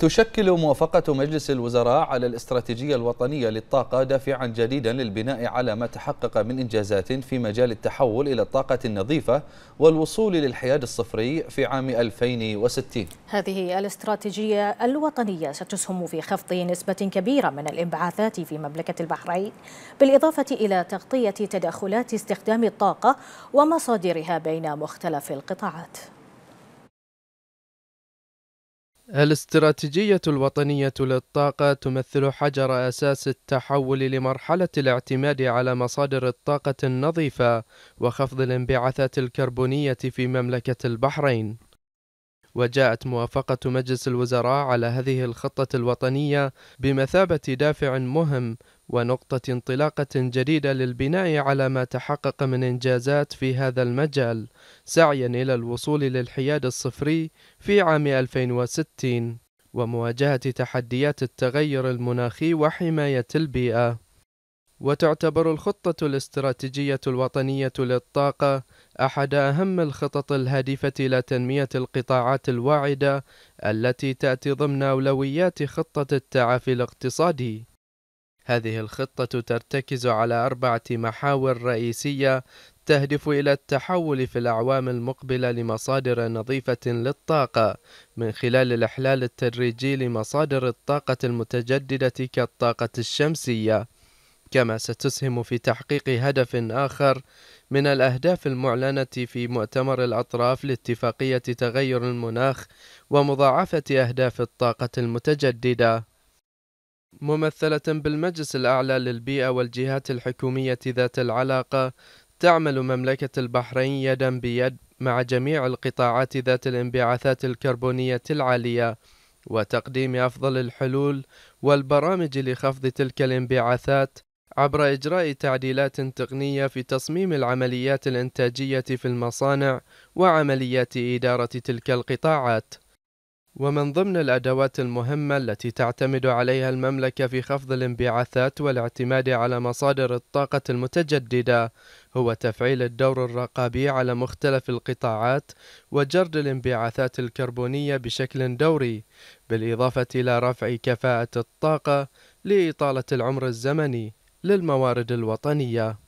تشكل موافقة مجلس الوزراء على الاستراتيجية الوطنية للطاقة دافعا جديدا للبناء على ما تحقق من إنجازات في مجال التحول إلى الطاقة النظيفة والوصول للحياد الصفري في عام 2060 هذه الاستراتيجية الوطنية ستسهم في خفض نسبة كبيرة من الانبعاثات في مملكة البحرين بالإضافة إلى تغطية تدخلات استخدام الطاقة ومصادرها بين مختلف القطاعات الاستراتيجية الوطنية للطاقة تمثل حجر أساس التحول لمرحلة الاعتماد على مصادر الطاقة النظيفة وخفض الانبعاثات الكربونية في مملكة البحرين وجاءت موافقة مجلس الوزراء على هذه الخطة الوطنية بمثابة دافع مهم ونقطة انطلاقة جديدة للبناء على ما تحقق من إنجازات في هذا المجال سعيا إلى الوصول للحياد الصفري في عام 2060 ومواجهة تحديات التغير المناخي وحماية البيئة وتعتبر الخطة الاستراتيجية الوطنية للطاقة أحد أهم الخطط الهادفة إلى تنمية القطاعات الواعدة التي تأتي ضمن أولويات خطة التعافي الاقتصادي. هذه الخطة ترتكز على أربعة محاور رئيسية تهدف إلى التحول في الأعوام المقبلة لمصادر نظيفة للطاقة من خلال الإحلال التدريجي لمصادر الطاقة المتجددة كالطاقة الشمسية. كما ستسهم في تحقيق هدف آخر من الأهداف المعلنة في مؤتمر الأطراف لاتفاقية تغير المناخ ومضاعفة أهداف الطاقة المتجددة ممثلة بالمجلس الأعلى للبيئة والجهات الحكومية ذات العلاقة تعمل مملكة البحرين يدا بيد مع جميع القطاعات ذات الانبعاثات الكربونية العالية وتقديم أفضل الحلول والبرامج لخفض تلك الانبعاثات عبر إجراء تعديلات تقنية في تصميم العمليات الإنتاجية في المصانع وعمليات إدارة تلك القطاعات. ومن ضمن الأدوات المهمة التي تعتمد عليها المملكة في خفض الانبعاثات والاعتماد على مصادر الطاقة المتجددة هو تفعيل الدور الرقابي على مختلف القطاعات وجرد الانبعاثات الكربونية بشكل دوري، بالإضافة إلى رفع كفاءة الطاقة لإطالة العمر الزمني. للموارد الوطنية